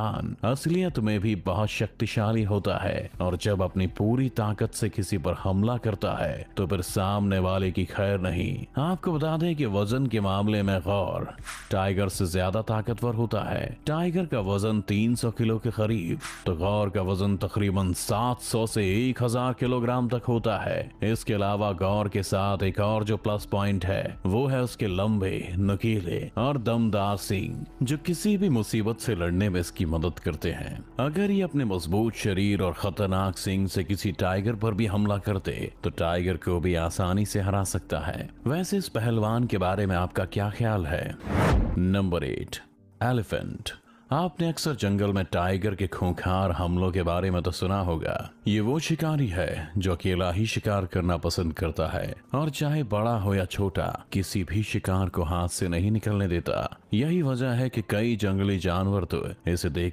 शैतान असलियत में भी बहुत शक्तिशाली होता है और जब अपनी पूरी ताकत से किसी पर हमला करता है तो फिर सामने वाले की खैर नहीं आपको बता दें कि वजन के मामले में गौर टाइगर से ज्यादा ताकतवर होता है टाइगर का वजन 300 किलो के करीब तो गौर का वजन तकरीबन 700 से 1000 किलोग्राम तक होता है इसके अलावा गौर के साथ एक और जो प्लस पॉइंट है वो है उसके लंबे नकीले और दमदार सिंह जो किसी भी मुसीबत से लड़ने में इसकी मदद करते हैं अगर ये अपने मजबूत शरीर और खतरनाक सिंह से किसी टाइगर पर भी हमला करते तो टाइगर को भी आसानी से हरा सकता है वैसे इस पहलवान के बारे में आपका क्या ख्याल है नंबर एट एलिफेंट आपने अक्सर जंगल में टाइगर के खूंखार हमलों के बारे में तो सुना होगा ये वो शिकारी है जो अकेला ही शिकार करना पसंद करता है और चाहे बड़ा हो या छोटा किसी भी शिकार को हाथ से नहीं निकलने देता यही वजह है कि कई जंगली जानवर तो इसे देख